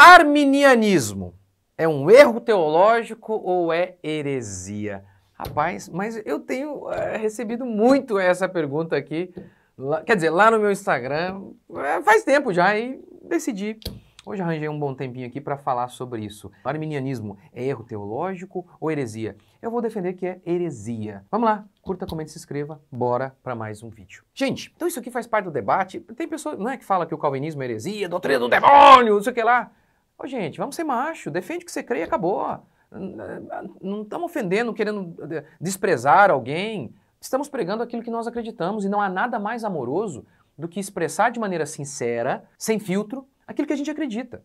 Arminianismo é um erro teológico ou é heresia? Rapaz, mas eu tenho é, recebido muito essa pergunta aqui. Lá, quer dizer, lá no meu Instagram, é, faz tempo já e decidi. Hoje arranjei um bom tempinho aqui para falar sobre isso. Arminianismo é erro teológico ou heresia? Eu vou defender que é heresia. Vamos lá, curta, comente, se inscreva, bora para mais um vídeo. Gente, então isso aqui faz parte do debate. Tem pessoas não é que fala que o calvinismo é heresia, doutrina do demônio, não sei o que lá. Ô, gente, vamos ser macho, defende o que você crê e acabou. Não estamos ofendendo, querendo eh, desprezar alguém. Estamos pregando aquilo que nós acreditamos e não há nada mais amoroso do que expressar de maneira sincera, sem filtro, aquilo que a gente acredita,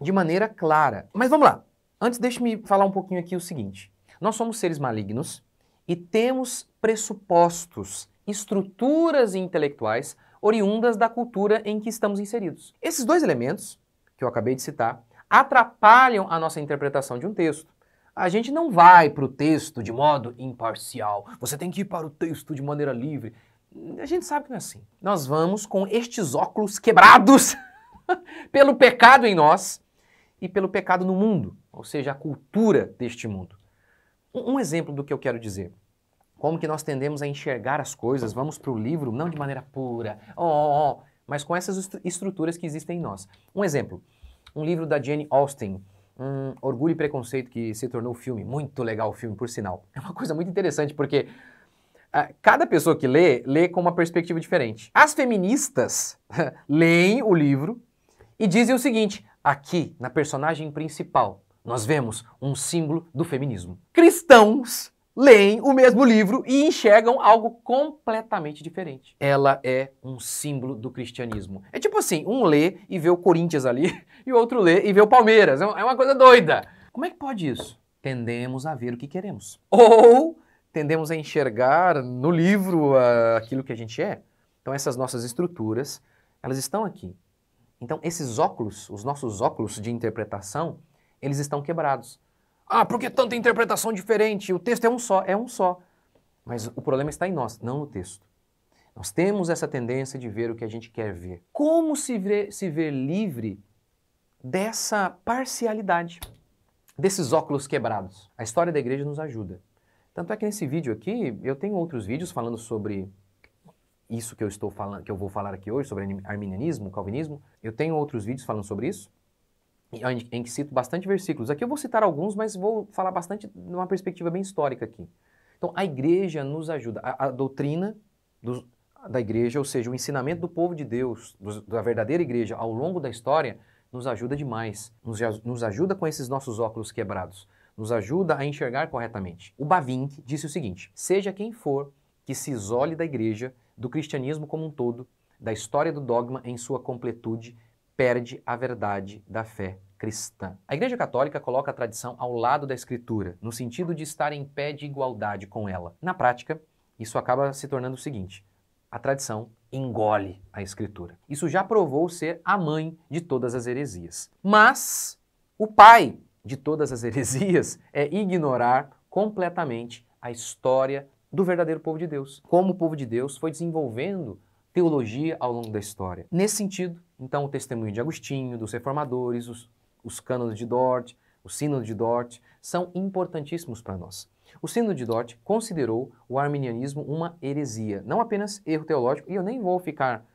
de maneira clara. Mas vamos lá. Antes, deixe-me falar um pouquinho aqui o seguinte. Nós somos seres malignos e temos pressupostos, estruturas intelectuais oriundas da cultura em que estamos inseridos. Esses dois elementos que eu acabei de citar, atrapalham a nossa interpretação de um texto. A gente não vai para o texto de modo imparcial. Você tem que ir para o texto de maneira livre. A gente sabe que não é assim. Nós vamos com estes óculos quebrados pelo pecado em nós e pelo pecado no mundo, ou seja, a cultura deste mundo. Um exemplo do que eu quero dizer como que nós tendemos a enxergar as coisas, vamos para o livro não de maneira pura, oh, oh, oh, mas com essas estruturas que existem em nós. Um exemplo, um livro da Jane Austen, um Orgulho e Preconceito, que se tornou filme, muito legal o filme, por sinal. É uma coisa muito interessante, porque uh, cada pessoa que lê, lê com uma perspectiva diferente. As feministas leem o livro e dizem o seguinte, aqui, na personagem principal, nós vemos um símbolo do feminismo. Cristãos leem o mesmo livro e enxergam algo completamente diferente. Ela é um símbolo do cristianismo. É tipo assim, um lê e vê o Corinthians ali e o outro lê e vê o Palmeiras. É, é uma coisa doida. Como é que pode isso? Tendemos a ver o que queremos. Ou tendemos a enxergar no livro uh, aquilo que a gente é. Então essas nossas estruturas, elas estão aqui. Então esses óculos, os nossos óculos de interpretação, eles estão quebrados. Ah, por que tanta interpretação diferente? O texto é um só, é um só. Mas o problema está em nós, não no texto. Nós temos essa tendência de ver o que a gente quer ver. Como se ver, se ver livre dessa parcialidade, desses óculos quebrados? A história da igreja nos ajuda. Tanto é que nesse vídeo aqui, eu tenho outros vídeos falando sobre isso que eu estou falando, que eu vou falar aqui hoje sobre arminianismo, calvinismo. Eu tenho outros vídeos falando sobre isso em que cito bastante versículos. Aqui eu vou citar alguns, mas vou falar bastante numa perspectiva bem histórica aqui. Então, a igreja nos ajuda. A, a doutrina da igreja, ou seja, o ensinamento do povo de Deus, da verdadeira igreja, ao longo da história, nos ajuda demais. Nos, nos ajuda com esses nossos óculos quebrados. Nos ajuda a enxergar corretamente. O Bavinck disse o seguinte: seja quem for que se isole da igreja, do cristianismo como um todo, da história do dogma em sua completude perde a verdade da fé cristã. A Igreja Católica coloca a tradição ao lado da Escritura, no sentido de estar em pé de igualdade com ela. Na prática, isso acaba se tornando o seguinte: a tradição engole a Escritura. Isso já provou ser a mãe de todas as heresias. Mas o pai de todas as heresias é ignorar completamente a história do verdadeiro povo de Deus, como o povo de Deus foi desenvolvendo teologia ao longo da história. Nesse sentido, então, o testemunho de Agostinho, dos reformadores, os, os cânones de Dort, o Sínodo de Dort, são importantíssimos para nós. O Sínodo de Dort considerou o arminianismo uma heresia, não apenas erro teológico, e eu nem vou ficar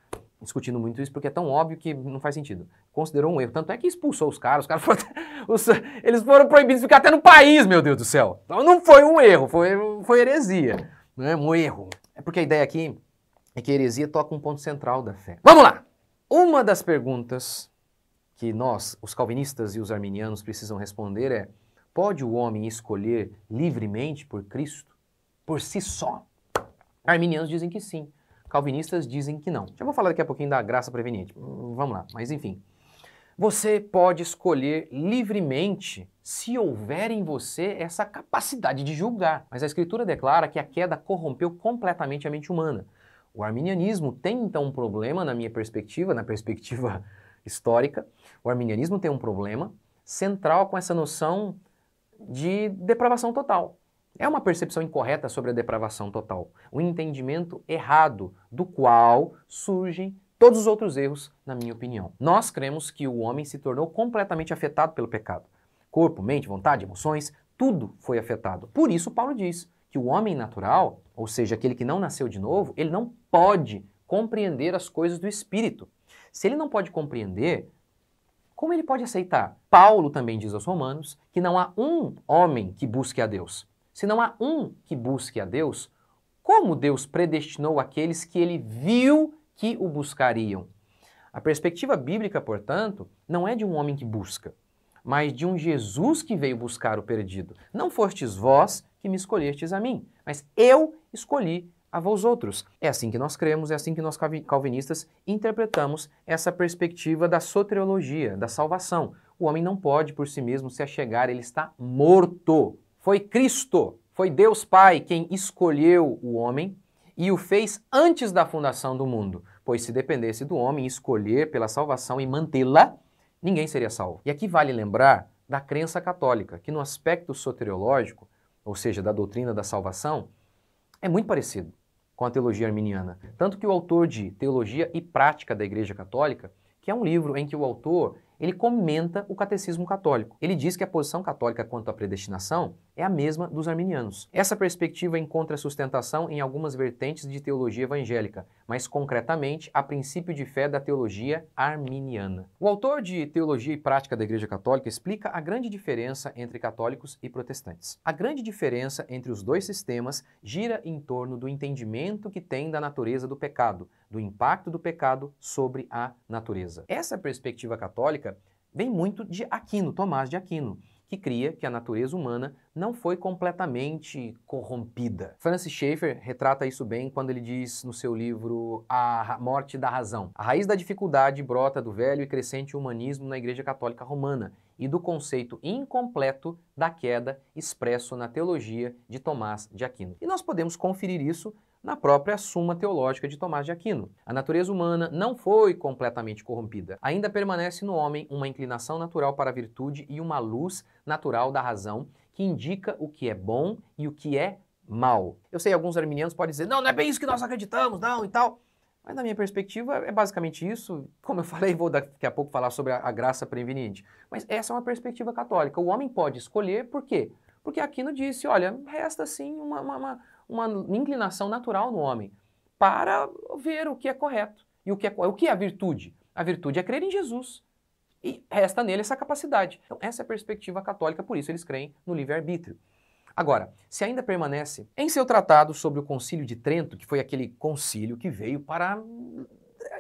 discutindo muito isso porque é tão óbvio que não faz sentido. Considerou um erro, tanto é que expulsou os caras, os caras foram, os, eles foram proibidos de ficar até no país, meu Deus do céu. Então não foi um erro, foi, foi heresia, não é um erro. É porque a ideia aqui é que heresia toca um ponto central da fé. Vamos lá! Uma das perguntas que nós, os calvinistas e os arminianos, precisam responder é: pode o homem escolher livremente por Cristo? Por si só? Arminianos dizem que sim, calvinistas dizem que não. Já vou falar daqui a pouquinho da graça preveniente. Hum, vamos lá, mas enfim. Você pode escolher livremente se houver em você essa capacidade de julgar. Mas a Escritura declara que a queda corrompeu completamente a mente humana. O arminianismo tem então um problema, na minha perspectiva, na perspectiva histórica, o arminianismo tem um problema central com essa noção de depravação total. É uma percepção incorreta sobre a depravação total, um entendimento errado do qual surgem todos os outros erros, na minha opinião. Nós cremos que o homem se tornou completamente afetado pelo pecado. Corpo, mente, vontade, emoções, tudo foi afetado. Por isso, Paulo diz: que o homem natural, ou seja, aquele que não nasceu de novo, ele não pode compreender as coisas do espírito. Se ele não pode compreender, como ele pode aceitar? Paulo também diz aos Romanos que não há um homem que busque a Deus. Se não há um que busque a Deus, como Deus predestinou aqueles que ele viu que o buscariam? A perspectiva bíblica, portanto, não é de um homem que busca, mas de um Jesus que veio buscar o perdido. Não fostes vós que me escolhestes a mim, mas eu escolhi a vós outros. É assim que nós cremos, é assim que nós calvinistas interpretamos essa perspectiva da soteriologia, da salvação. O homem não pode por si mesmo se achegar, ele está morto. Foi Cristo, foi Deus Pai quem escolheu o homem e o fez antes da fundação do mundo, pois se dependesse do homem escolher pela salvação e mantê-la, ninguém seria salvo. E aqui vale lembrar da crença católica, que no aspecto soteriológico ou seja, da doutrina da salvação, é muito parecido com a teologia arminiana. Tanto que o autor de Teologia e Prática da Igreja Católica, que é um livro em que o autor ele comenta o catecismo católico. Ele diz que a posição católica quanto à predestinação é a mesma dos arminianos. Essa perspectiva encontra sustentação em algumas vertentes de teologia evangélica, mas concretamente a princípio de fé da teologia arminiana. O autor de Teologia e Prática da Igreja Católica explica a grande diferença entre católicos e protestantes. A grande diferença entre os dois sistemas gira em torno do entendimento que tem da natureza do pecado, do impacto do pecado sobre a natureza. Essa perspectiva católica vem muito de Aquino, Tomás de Aquino que cria que a natureza humana não foi completamente corrompida. Francis Schaeffer retrata isso bem quando ele diz no seu livro A Morte da Razão. A raiz da dificuldade brota do velho e crescente humanismo na Igreja Católica Romana e do conceito incompleto da queda expresso na teologia de Tomás de Aquino. E nós podemos conferir isso na própria Suma Teológica de Tomás de Aquino. A natureza humana não foi completamente corrompida. Ainda permanece no homem uma inclinação natural para a virtude e uma luz natural da razão que indica o que é bom e o que é mal. Eu sei, alguns arminianos podem dizer, não, não é bem isso que nós acreditamos, não, e tal. Mas na minha perspectiva é basicamente isso. Como eu falei, vou daqui a pouco falar sobre a, graça preveniente. Mas essa é uma perspectiva católica. O homem pode escolher por quê? Porque Aquino disse, olha, resta sim uma, uma uma inclinação natural no homem para ver o que é correto e o que é, o que é a virtude. A virtude é crer em Jesus e resta nele essa capacidade. Então, essa é a perspectiva católica, por isso eles creem no livre-arbítrio. Agora, se ainda permanece, em seu tratado sobre o Concílio de Trento, que foi aquele concílio que veio para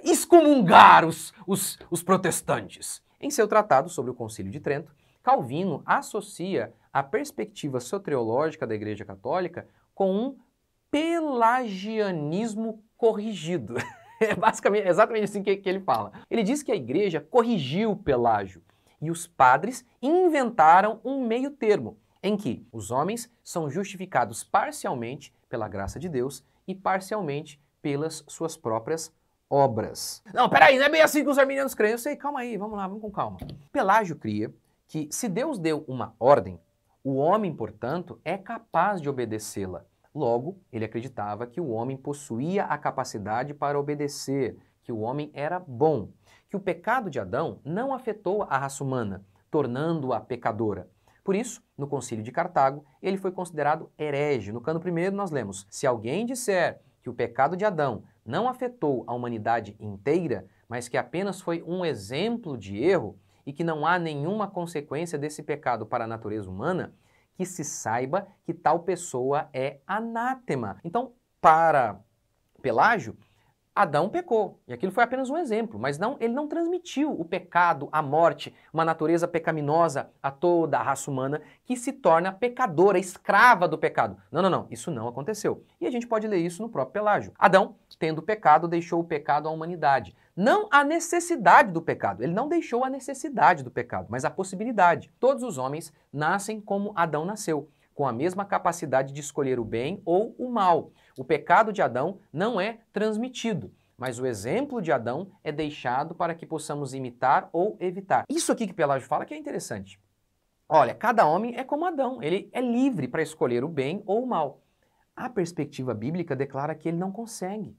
excomungar os, os, os protestantes, em seu tratado sobre o Concílio de Trento, Calvino associa a perspectiva soteriológica da Igreja Católica com um pelagianismo corrigido. É basicamente é exatamente assim que, que ele fala. Ele diz que a igreja corrigiu Pelágio e os padres inventaram um meio termo em que os homens são justificados parcialmente pela graça de Deus e parcialmente pelas suas próprias obras. Não, peraí, não é bem assim que os arminianos creem. Eu sei, calma aí, vamos lá, vamos com calma. Pelágio cria que se Deus deu uma ordem, o homem, portanto, é capaz de obedecê-la. Logo, ele acreditava que o homem possuía a capacidade para obedecer, que o homem era bom, que o pecado de Adão não afetou a raça humana, tornando-a pecadora. Por isso, no concílio de Cartago, ele foi considerado herege. No cano primeiro nós lemos, se alguém disser que o pecado de Adão não afetou a humanidade inteira, mas que apenas foi um exemplo de erro, e que não há nenhuma consequência desse pecado para a natureza humana, que se saiba que tal pessoa é anátema. Então, para Pelágio, Adão pecou, e aquilo foi apenas um exemplo, mas não, ele não transmitiu o pecado, a morte, uma natureza pecaminosa a toda a raça humana que se torna pecadora, escrava do pecado. Não, não, não, isso não aconteceu. E a gente pode ler isso no próprio Pelágio. Adão, tendo pecado, deixou o pecado à humanidade. Não a necessidade do pecado. Ele não deixou a necessidade do pecado, mas a possibilidade. Todos os homens nascem como Adão nasceu, com a mesma capacidade de escolher o bem ou o mal. O pecado de Adão não é transmitido mas o exemplo de Adão é deixado para que possamos imitar ou evitar. Isso aqui que Pelágio fala que é interessante. Olha, cada homem é como Adão, ele é livre para escolher o bem ou o mal. A perspectiva bíblica declara que ele não consegue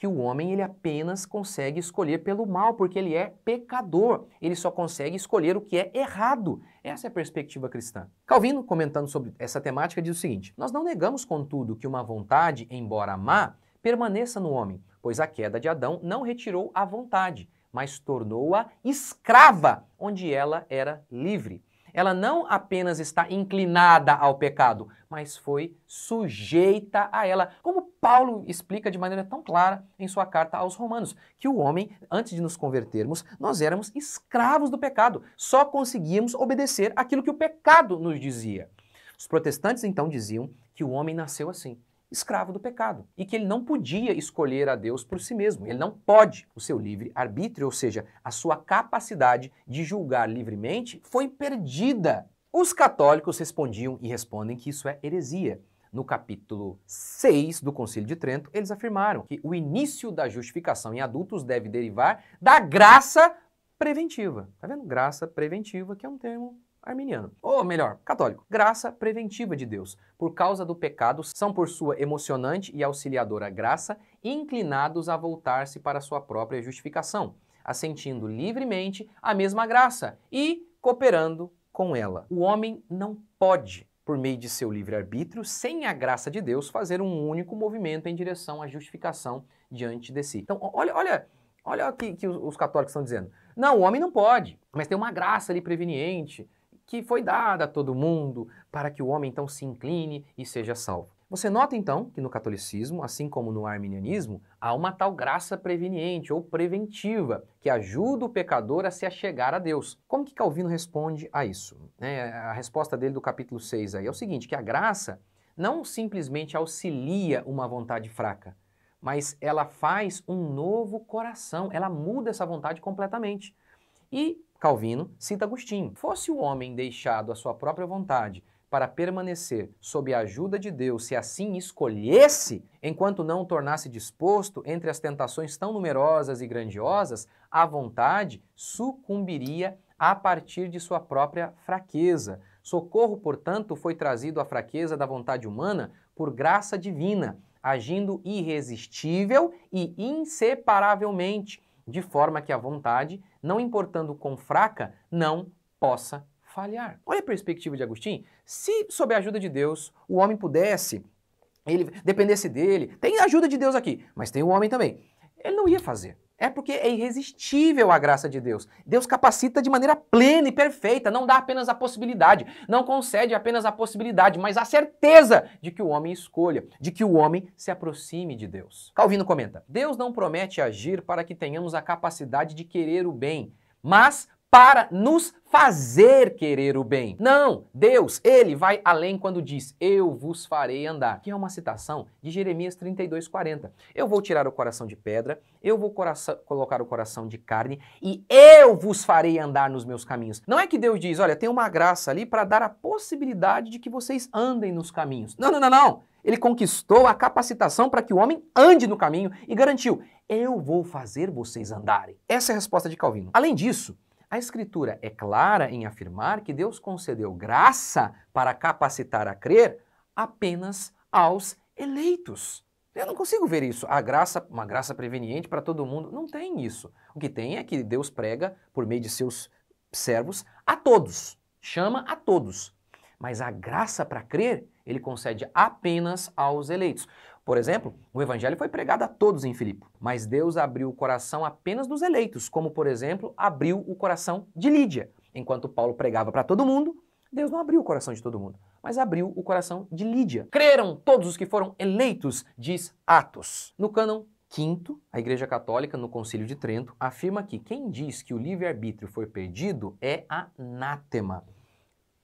que o homem ele apenas consegue escolher pelo mal, porque ele é pecador. Ele só consegue escolher o que é errado. Essa é a perspectiva cristã. Calvino, comentando sobre essa temática, diz o seguinte: Nós não negamos, contudo, que uma vontade, embora má, permaneça no homem, pois a queda de Adão não retirou a vontade, mas tornou-a escrava, onde ela era livre. Ela não apenas está inclinada ao pecado, mas foi sujeita a ela. Como Paulo explica de maneira tão clara em sua carta aos Romanos que o homem, antes de nos convertermos, nós éramos escravos do pecado, só conseguíamos obedecer aquilo que o pecado nos dizia. Os protestantes então diziam que o homem nasceu assim, escravo do pecado, e que ele não podia escolher a Deus por si mesmo. Ele não pode. O seu livre arbítrio, ou seja, a sua capacidade de julgar livremente, foi perdida. Os católicos respondiam e respondem que isso é heresia no capítulo 6 do Concílio de Trento, eles afirmaram que o início da justificação em adultos deve derivar da graça preventiva. Tá vendo? Graça preventiva, que é um termo arminiano. Ou melhor, católico. Graça preventiva de Deus. Por causa do pecado, são por sua emocionante e auxiliadora graça inclinados a voltar-se para sua própria justificação, assentindo livremente a mesma graça e cooperando com ela. O homem não pode por meio de seu livre-arbítrio, sem a graça de Deus, fazer um único movimento em direção à justificação diante de si. Então, olha, olha, olha o que, que os católicos estão dizendo. Não, o homem não pode, mas tem uma graça ali preveniente que foi dada a todo mundo para que o homem então se incline e seja salvo. Você nota então que no catolicismo, assim como no arminianismo, há uma tal graça preveniente ou preventiva que ajuda o pecador a se achegar a Deus. Como que Calvino responde a isso? É, a resposta dele do capítulo 6 aí é o seguinte: que a graça não simplesmente auxilia uma vontade fraca, mas ela faz um novo coração, ela muda essa vontade completamente. E Calvino cita Agostinho: fosse o homem deixado à sua própria vontade para permanecer sob a ajuda de Deus, se assim escolhesse, enquanto não tornasse disposto, entre as tentações tão numerosas e grandiosas, a vontade sucumbiria a partir de sua própria fraqueza. Socorro, portanto, foi trazido à fraqueza da vontade humana por graça divina, agindo irresistível e inseparavelmente, de forma que a vontade, não importando quão fraca, não possa falhar. Olha a perspectiva de Agostinho. Se, sob a ajuda de Deus, o homem pudesse, ele dependesse dele, tem ajuda de Deus aqui, mas tem o homem também. Ele não ia fazer. É porque é irresistível a graça de Deus. Deus capacita de maneira plena e perfeita, não dá apenas a possibilidade, não concede apenas a possibilidade, mas a certeza de que o homem escolha, de que o homem se aproxime de Deus. Calvino comenta: Deus não promete agir para que tenhamos a capacidade de querer o bem, mas para nos fazer querer o bem. Não, Deus, ele vai além quando diz: "Eu vos farei andar", que é uma citação de Jeremias 32:40. Eu vou tirar o coração de pedra, eu vou coração, colocar o coração de carne e eu vos farei andar nos meus caminhos. Não é que Deus diz: "Olha, tem uma graça ali para dar a possibilidade de que vocês andem nos caminhos". Não, não, não, não. Ele conquistou a capacitação para que o homem ande no caminho e garantiu: "Eu vou fazer vocês andarem". Essa é a resposta de Calvino. Além disso, a Escritura é clara em afirmar que Deus concedeu graça para capacitar a crer apenas aos eleitos. Eu não consigo ver isso. A graça, uma graça preveniente para todo mundo, não tem isso. O que tem é que Deus prega por meio de seus servos a todos, chama a todos. Mas a graça para crer, ele concede apenas aos eleitos. Por exemplo, o evangelho foi pregado a todos em Filipe, mas Deus abriu o coração apenas dos eleitos, como por exemplo, abriu o coração de Lídia. Enquanto Paulo pregava para todo mundo, Deus não abriu o coração de todo mundo, mas abriu o coração de Lídia. Creram todos os que foram eleitos, diz Atos. No cânon Quinto, a Igreja Católica, no Concílio de Trento, afirma que quem diz que o livre-arbítrio foi perdido é anátema.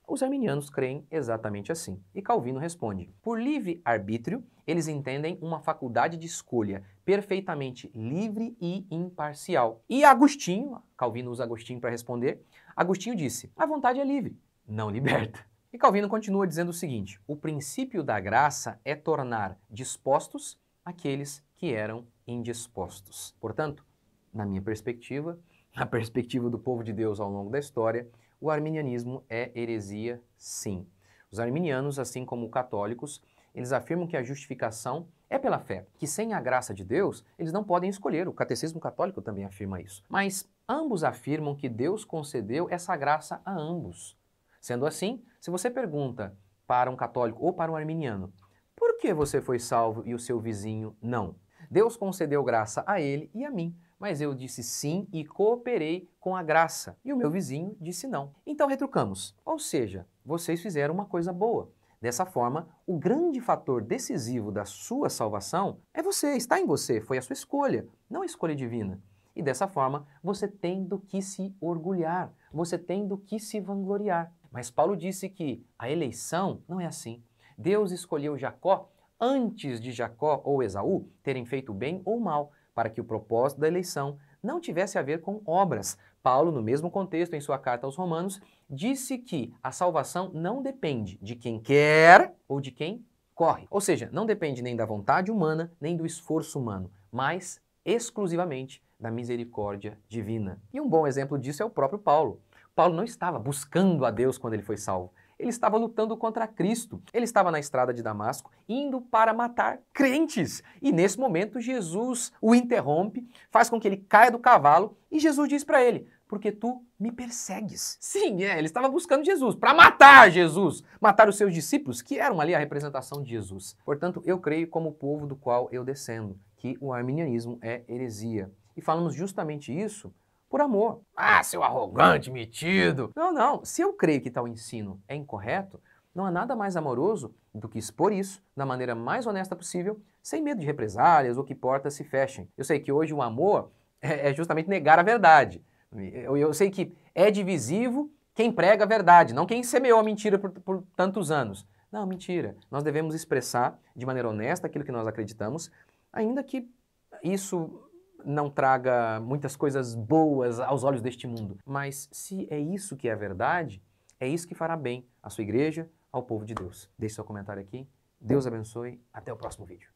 Os arminianos creem exatamente assim. E Calvino responde: por livre-arbítrio, eles entendem uma faculdade de escolha perfeitamente livre e imparcial. E Agostinho, Calvino usa Agostinho para responder, Agostinho disse: a vontade é livre, não liberta. E Calvino continua dizendo o seguinte: o princípio da graça é tornar dispostos aqueles que eram indispostos. Portanto, na minha perspectiva, na perspectiva do povo de Deus ao longo da história, o arminianismo é heresia, sim. Os arminianos, assim como os católicos, eles afirmam que a justificação é pela fé, que sem a graça de Deus, eles não podem escolher. O catecismo católico também afirma isso. Mas ambos afirmam que Deus concedeu essa graça a ambos. Sendo assim, se você pergunta para um católico ou para um arminiano, por que você foi salvo e o seu vizinho não? Deus concedeu graça a ele e a mim, mas eu disse sim e cooperei com a graça, e o meu vizinho disse não. Então retrucamos. Ou seja, vocês fizeram uma coisa boa, Dessa forma, o grande fator decisivo da sua salvação é você, está em você, foi a sua escolha, não a escolha divina. E dessa forma, você tem do que se orgulhar, você tem do que se vangloriar. Mas Paulo disse que a eleição não é assim. Deus escolheu Jacó antes de Jacó ou Esaú terem feito bem ou mal, para que o propósito da eleição não tivesse a ver com obras, Paulo, no mesmo contexto, em sua carta aos Romanos, disse que a salvação não depende de quem quer ou de quem corre. Ou seja, não depende nem da vontade humana, nem do esforço humano, mas exclusivamente da misericórdia divina. E um bom exemplo disso é o próprio Paulo. Paulo não estava buscando a Deus quando ele foi salvo. Ele estava lutando contra Cristo. Ele estava na estrada de Damasco, indo para matar crentes. E nesse momento, Jesus o interrompe, faz com que ele caia do cavalo e Jesus diz para ele: porque tu me persegues. Sim, é, ele estava buscando Jesus para matar Jesus, matar os seus discípulos, que eram ali a representação de Jesus. Portanto, eu creio como o povo do qual eu descendo, que o arminianismo é heresia. E falamos justamente isso por amor. Ah, seu arrogante, metido! Não, não, se eu creio que tal ensino é incorreto, não há nada mais amoroso do que expor isso da maneira mais honesta possível, sem medo de represálias ou que portas se fechem. Eu sei que hoje o amor é, é justamente negar a verdade. Eu, eu sei que é divisivo quem prega a verdade, não quem semeou a mentira por, por tantos anos. Não, mentira. Nós devemos expressar de maneira honesta aquilo que nós acreditamos, ainda que isso não traga muitas coisas boas aos olhos deste mundo. Mas se é isso que é a verdade, é isso que fará bem à sua igreja, ao povo de Deus. Deixe seu comentário aqui. Deus abençoe. Até o próximo vídeo.